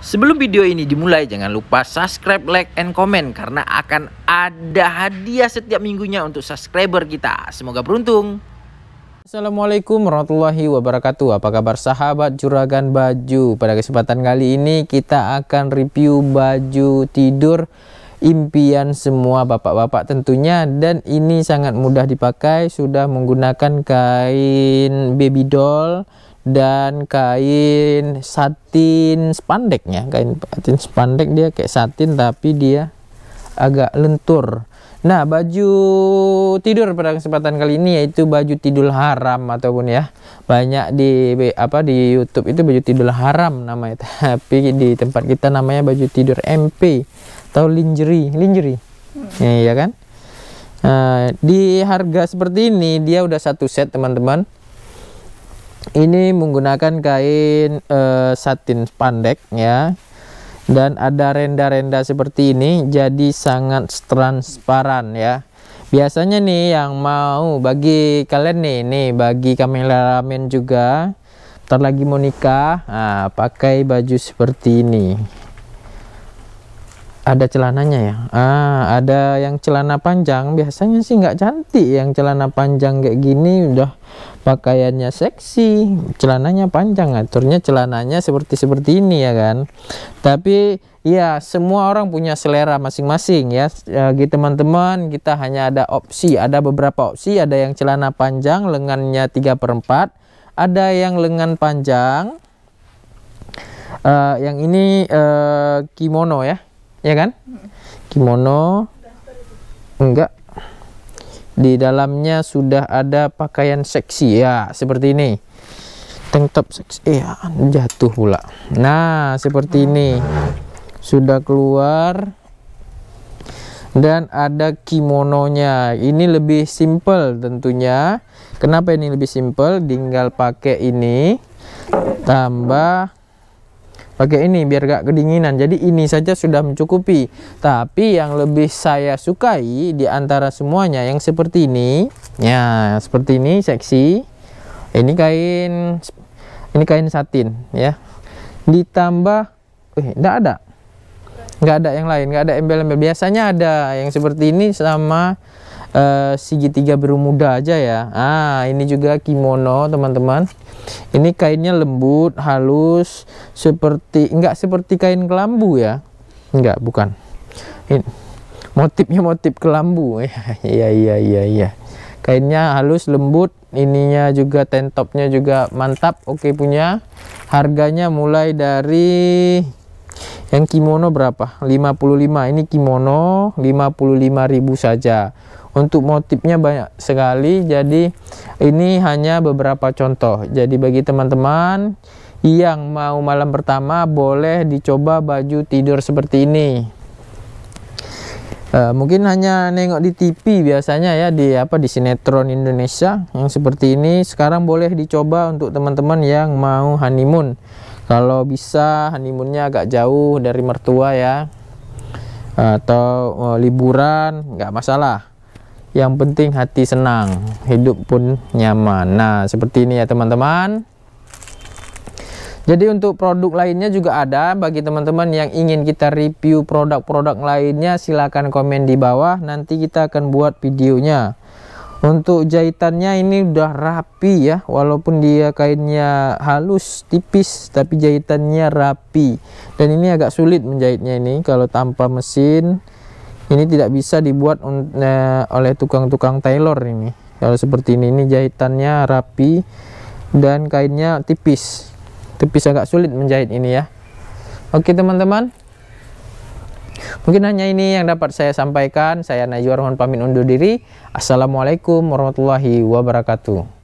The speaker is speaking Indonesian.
Sebelum video ini dimulai, jangan lupa subscribe, like, and comment karena akan ada hadiah setiap minggunya untuk subscriber kita. Semoga beruntung. Assalamualaikum warahmatullahi wabarakatuh. Apa kabar sahabat juragan baju? Pada kesempatan kali ini kita akan review baju tidur impian semua bapak-bapak tentunya dan ini sangat mudah dipakai sudah menggunakan kain baby doll dan kain satin spandek ya kain satin spandek dia kayak satin tapi dia agak lentur nah baju tidur pada kesempatan kali ini yaitu baju tidur haram ataupun ya banyak di apa di YouTube itu baju tidur haram namanya tapi di tempat kita namanya baju tidur MP atau lingerie lingerie hmm. ya, ya kan nah, di harga seperti ini dia udah satu set teman-teman ini menggunakan kain uh, satin pandek ya dan ada renda-renda seperti ini jadi sangat transparan ya biasanya nih yang mau bagi kalian nih nih bagi kameramen juga terlagi mau nikah nah, pakai baju seperti ini ada celananya ya ah ada yang celana panjang biasanya sih nggak cantik yang celana panjang kayak gini udah pakaiannya seksi celananya panjang aturnya celananya seperti seperti ini ya kan tapi ya semua orang punya selera masing-masing ya bagi eh, gitu, teman-teman kita hanya ada opsi ada beberapa opsi ada yang celana panjang lengannya 3 per 4 ada yang lengan panjang uh, yang ini uh, kimono ya ya kan? Kimono enggak di dalamnya sudah ada pakaian seksi ya seperti ini tank top seksi ya jatuh pula nah seperti ini sudah keluar dan ada kimononya ini lebih simple tentunya kenapa ini lebih simple tinggal pakai ini tambah pakai ini biar gak kedinginan jadi ini saja sudah mencukupi tapi yang lebih saya sukai di antara semuanya yang seperti ini ya seperti ini seksi ini kain ini kain satin ya ditambah eh enggak ada enggak ada yang lain enggak ada embel-embel biasanya ada yang seperti ini sama Eh, segitiga biru muda aja ya ah ini juga kimono teman-teman ini kainnya lembut halus seperti enggak seperti kain kelambu ya enggak bukan ini motifnya motif kelambu iya iya iya iya kainnya halus lembut ininya juga tentopnya juga mantap oke punya harganya mulai dari yang kimono berapa? 55. Ini kimono 55.000 saja. Untuk motifnya banyak sekali, jadi ini hanya beberapa contoh. Jadi bagi teman-teman yang mau malam pertama boleh dicoba baju tidur seperti ini. Uh, mungkin hanya nengok di TV biasanya ya di apa di sinetron Indonesia yang seperti ini sekarang boleh dicoba untuk teman-teman yang mau honeymoon kalau bisa honeymoonnya agak jauh dari mertua ya atau uh, liburan nggak masalah yang penting hati senang hidup pun nyaman nah seperti ini ya teman-teman jadi untuk produk lainnya juga ada bagi teman-teman yang ingin kita review produk-produk lainnya silahkan komen di bawah nanti kita akan buat videonya untuk jahitannya ini udah rapi ya walaupun dia kainnya halus tipis tapi jahitannya rapi dan ini agak sulit menjahitnya ini kalau tanpa mesin ini tidak bisa dibuat eh, oleh tukang-tukang tailor ini kalau seperti ini ini jahitannya rapi dan kainnya tipis tipis agak sulit menjahit ini ya oke teman-teman Mungkin hanya ini yang dapat saya sampaikan. Saya Najwa Rahman pamit undur diri. Assalamualaikum warahmatullahi wabarakatuh.